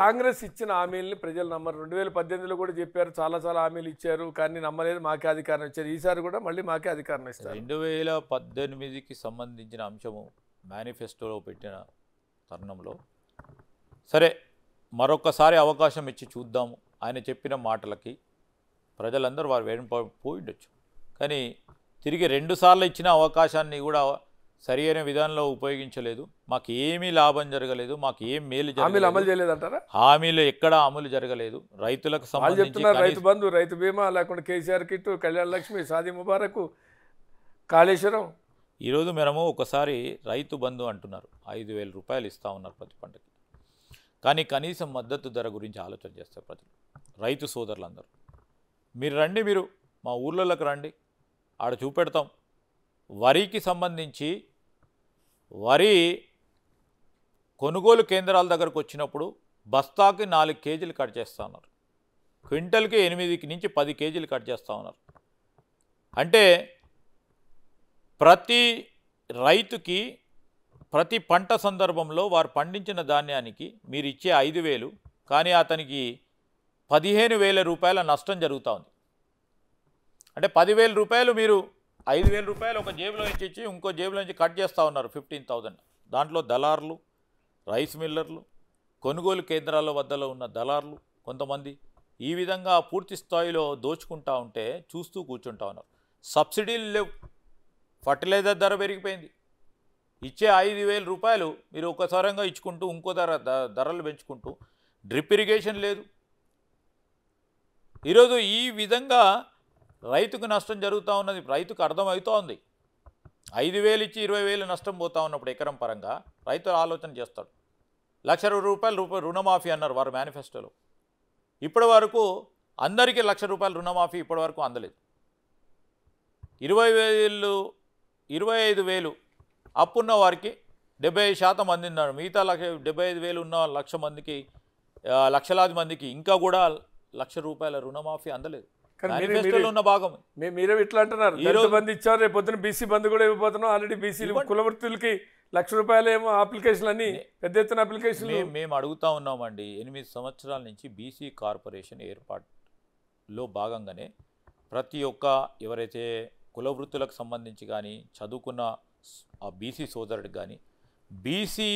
కాంగ్రెస్ ఇచ్చిన హామీలని ప్రజలు నమ్మరు రెండు వేల పద్దెనిమిదిలో కూడా చెప్పారు చాలా చాలా హామీలు ఇచ్చారు కానీ నమ్మలేదు మాకే అధికారం ఇచ్చారు ఈసారి కూడా మళ్ళీ మాకే అధికారం ఇస్తారు రెండు వేల పద్దెనిమిదికి సంబంధించిన అంశము మేనిఫెస్టోలో పెట్టిన తరుణంలో సరే మరొకసారి అవకాశం ఇచ్చి చూద్దాము ఆయన చెప్పిన మాటలకి ప్రజలందరూ వారు వేణిపోయి ఉండొచ్చు కానీ తిరిగి రెండుసార్లు ఇచ్చిన అవకాశాన్ని కూడా సరి అయిన విధానంలో ఉపయోగించలేదు మాకు ఏమీ లాభం జరగలేదు మాకు ఏం మేలు అమలు చేయలేదు అంటారా హామీలు ఎక్కడ అమలు జరగలేదు రైతులకు సంబంధించి రైతు బంధు రైతు బీమా లేకుండా కేసీఆర్ కిట్టు కళ్యాణ లక్ష్మి సాది ముబారక్ కాళేశ్వరం ఈరోజు మనము ఒకసారి రైతు బంధు అంటున్నారు ఐదు వేల రూపాయలు ఇస్తూ ఉన్నారు ప్రతి పంటకి కానీ కనీసం మద్దతు ధర గురించి ఆలోచన చేస్తారు ప్రజలు రైతు సోదరులందరూ మీరు రండి మీరు మా ఊర్లలోకి రండి ఆడ చూపెడతాం వరికి సంబంధించి వరి కొనుగోలు కేంద్రాల దగ్గరకు వచ్చినప్పుడు బస్తాకి నాలుగు కేజీలు కట్ చేస్తూ ఉన్నారు క్వింటల్కి ఎనిమిదికి నుంచి పది కేజీలు కట్ చేస్తూ ఉన్నారు అంటే ప్రతి రైతుకి ప్రతి పంట సందర్భంలో వారు పండించిన ధాన్యానికి మీరు ఇచ్చే ఐదు వేలు కానీ అతనికి పదిహేను వేల రూపాయల నష్టం జరుగుతూ ఉంది అంటే పదివేల రూపాయలు మీరు ఐదు వేల రూపాయలు ఒక జేబులో నుంచి ఇచ్చి ఇంకో జేబులో నుంచి కట్ చేస్తూ ఉన్నారు ఫిఫ్టీన్ థౌజండ్ దాంట్లో దళార్లు రైస్ మిల్లర్లు కొనుగోలు కేంద్రాల వద్దలో ఉన్న దళార్లు కొంతమంది ఈ విధంగా పూర్తి స్థాయిలో దోచుకుంటా ఉంటే చూస్తూ కూర్చుంటా ఉన్నారు సబ్సిడీలు లేవు ఫర్టిలైజర్ ధర పెరిగిపోయింది ఇచ్చే ఐదు వేల రూపాయలు మీరు ఒకసారంగా ఇచ్చుకుంటూ ఇంకో ధర ధరలు పెంచుకుంటూ డ్రిప్ ఇరిగేషన్ లేదు ఈరోజు ఈ విధంగా రైతుకు నష్టం జరుగుతూ ఉన్నది రైతుకు అర్థమవుతోంది ఐదు వేలు ఇచ్చి ఇరవై వేలు నష్టం పోతా ఉన్నప్పుడు ఎకరం పరంగా రైతులు ఆలోచన చేస్తాడు లక్ష రూపాయలు రూపాయలు రుణమాఫీ అన్నారు వారు మేనిఫెస్టోలో ఇప్పటి వరకు అందరికీ లక్ష రూపాయలు రుణమాఫీ ఇప్పటి వరకు అందలేదు ఇరవై వేలు ఇరవై ఐదు వేలు అప్పున్న వారికి డెబ్బై శాతం అందిన్నారు మిగతా లక్ష డెబ్బై ఐదు వేలు ఉన్న లక్ష మందికి లక్షలాది మందికి ఇంకా కూడా లక్ష రూపాయల రుణమాఫీ అందలేదు ఉన్న భాగం మీరే ఇట్లా అంటున్నారు ఈరోజు మంది ఇచ్చారు రేపు పొద్దున బీసీ బంద్ కూడా ఇవ్వబోతున్నాం ఆల్రెడీ బీసీలు కులవృత్తులకి లక్ష రూపాయలు ఏమో అప్లికేషన్లు అన్ని పెద్ద ఎత్తున అప్లికేషన్ మేము అడుగుతా ఉన్నామండి ఎనిమిది సంవత్సరాల నుంచి బీసీ కార్పొరేషన్ ఏర్పాటులో భాగంగానే ప్రతి ఒక్క ఎవరైతే కులవృత్తులకు సంబంధించి కానీ చదువుకున్న ఆ బీసీ సోదరుడికి కానీ బీసీ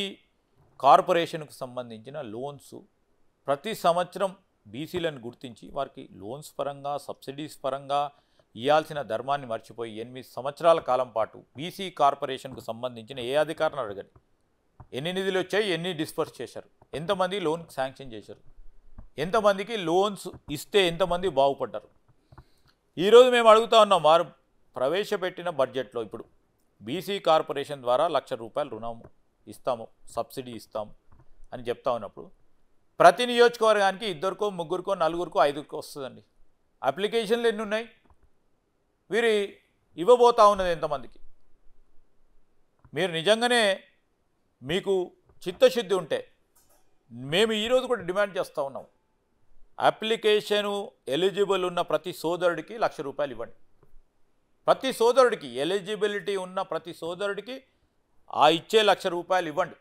కార్పొరేషన్కు సంబంధించిన లోన్స్ ప్రతి సంవత్సరం బీసీలను గుర్తించి వారికి లోన్స్ పరంగా సబ్సిడీస్ పరంగా ఇవ్వాల్సిన ధర్మాన్ని మర్చిపోయి ఎనిమిది సంవత్సరాల కాలం పాటు బీసీ కార్పొరేషన్కు సంబంధించిన ఏ అధికారులు అడగండి ఎన్ని నిధులు వచ్చాయి ఎన్ని డిస్పర్స్ చేశారు ఎంతమంది లోన్ శాంక్షన్ చేశారు ఎంతమందికి లోన్స్ ఇస్తే ఎంతమంది బాగుపడ్డారు ఈరోజు మేము అడుగుతా ఉన్నాం వారు ప్రవేశపెట్టిన బడ్జెట్లో ఇప్పుడు బీసీ కార్పొరేషన్ ద్వారా లక్ష రూపాయలు రుణం ఇస్తాము సబ్సిడీ ఇస్తాము అని చెప్తా ఉన్నప్పుడు ప్రతి నియోజకవర్గానికి ఇద్దరికో ముగ్గురికో నలుగురికో ఐదుకో వస్తుందండి అప్లికేషన్లు ఎన్ని ఉన్నాయి వీరి ఇవ్వబోతా ఉన్నది ఎంతమందికి మీరు నిజంగానే మీకు చిత్తశుద్ధి ఉంటే మేము ఈరోజు కూడా డిమాండ్ చేస్తూ ఉన్నాము అప్లికేషను ఎలిజిబుల్ ఉన్న ప్రతి సోదరుడికి లక్ష రూపాయలు ఇవ్వండి ప్రతి సోదరుడికి ఎలిజిబిలిటీ ఉన్న ప్రతి సోదరుడికి ఆ ఇచ్చే లక్ష రూపాయలు ఇవ్వండి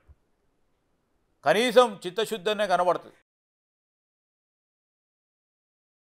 కనీసం చిత్తశుద్ధి అనే కనబడుతుంది